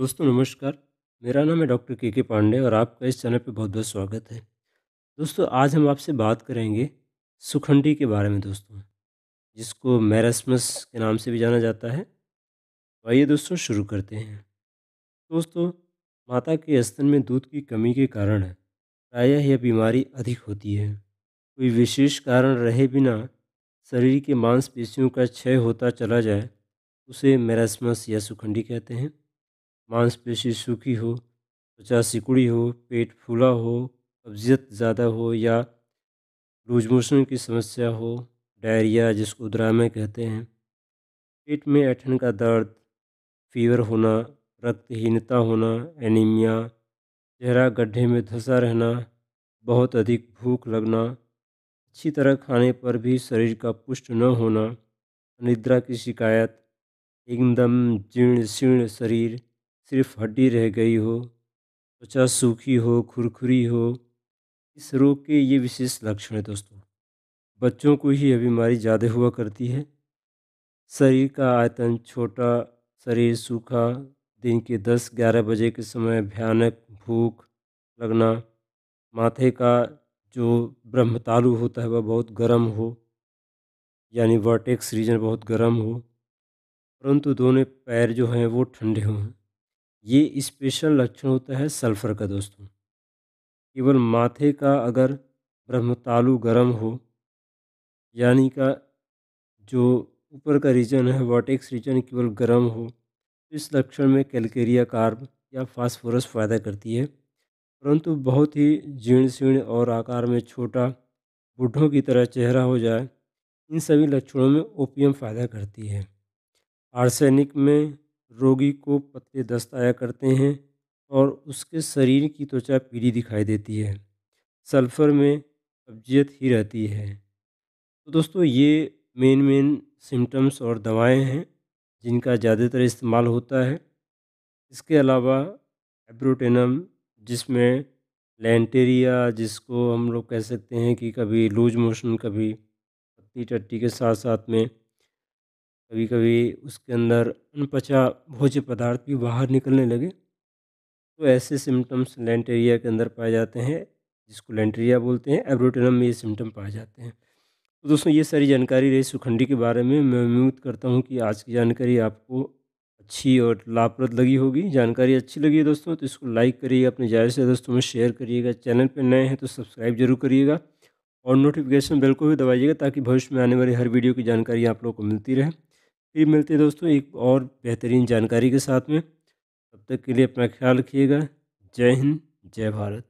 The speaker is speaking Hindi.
दोस्तों नमस्कार मेरा नाम है डॉक्टर के के पांडे और आपका इस चैनल पर बहुत बहुत स्वागत है दोस्तों आज हम आपसे बात करेंगे सुखंडी के बारे में दोस्तों जिसको मैरसमस के नाम से भी जाना जाता है तो आइए दोस्तों शुरू करते हैं दोस्तों माता के स्तन में दूध की कमी के कारण प्रायः यह बीमारी अधिक होती है कोई विशेष कारण रहे बिना शरीर के मांसपेशियों का क्षय होता चला जाए उसे मैरसमस या सुखंडी कहते हैं मांसपेशी सूखी हो त्वचा सिकुड़ी हो पेट फूला हो कब्जियत ज़्यादा हो या लूज मोशन की समस्या हो डायरिया जिसको द्रामे कहते हैं पेट में ऐठन का दर्द फीवर होना रक्तहीनता होना एनीमिया चेहरा गड्ढे में धंसा रहना बहुत अधिक भूख लगना अच्छी तरह खाने पर भी शरीर का पुष्ट न होना अनिद्रा की शिकायत एकदम जीर्ण शीर्ण शरीर सिर्फ हड्डी रह गई हो त्वचा सूखी हो खुरखुरी हो इस रोग के ये विशेष लक्षण है दोस्तों बच्चों को ही यह बीमारी ज़्यादा हुआ करती है शरीर का आयतन छोटा शरीर सूखा दिन के 10-11 बजे के समय भयानक भूख लगना माथे का जो ब्रह्मतालु होता है वह बहुत गर्म हो यानी वर्टेक्स रीजन बहुत गर्म हो परंतु दोनों पैर जो हैं वो ठंडे हों ये स्पेशल लक्षण होता है सल्फ़र का दोस्तों केवल माथे का अगर ब्रह्मतालु गर्म हो यानी का जो ऊपर का रीजन है वॉटेक्स रीजन केवल गर्म हो तो इस लक्षण में कैलकेरिया कार्ब या फास्फोरस फ़ायदा करती है परंतु बहुत ही जीर्ण शीर्ण और आकार में छोटा बूढ़ों की तरह चेहरा हो जाए इन सभी लक्षणों में ओपियम फ़ायदा करती है आर्सेनिक में रोगी को पतले दस्त आया करते हैं और उसके शरीर की त्वचा पीली दिखाई देती है सल्फ़र में कब्जियत ही रहती है तो दोस्तों ये मेन मेन सिम्टम्स और दवाएं हैं जिनका ज़्यादातर इस्तेमाल होता है इसके अलावा एब्रोटेनम जिसमें लेंटेरिया जिसको हम लोग कह सकते हैं कि कभी लूज मोशन कभी पत्ती टट्टी के साथ साथ में कभी कभी उसके अंदर अनपचा भोज्य पदार्थ भी बाहर निकलने लगे तो ऐसे सिम्टम्स लेंटेरिया के अंदर पाए जाते हैं जिसको लेंटेरिया बोलते हैं एब्रोटेनम में ये सिम्टम पाए जाते हैं तो दोस्तों ये सारी जानकारी रही सुखंडी के बारे में मैं उम्मीद करता हूँ कि आज की जानकारी आपको अच्छी और लाभप्रद लगी होगी जानकारी अच्छी लगी है दोस्तों तो इसको लाइक करिएगा अपने ज़्यादा से दोस्तों में शेयर करिएगा चैनल पर नए हैं तो सब्सक्राइब जरूर करिएगा और नोटिफिकेशन बेल को भी दबाइएगा ताकि भविष्य में आने वाली हर वीडियो की जानकारी आप लोगों को मिलती रहे फिर मिलते हैं दोस्तों एक और बेहतरीन जानकारी के साथ में तब तक के लिए अपना ख्याल रखिएगा जय हिंद जय भारत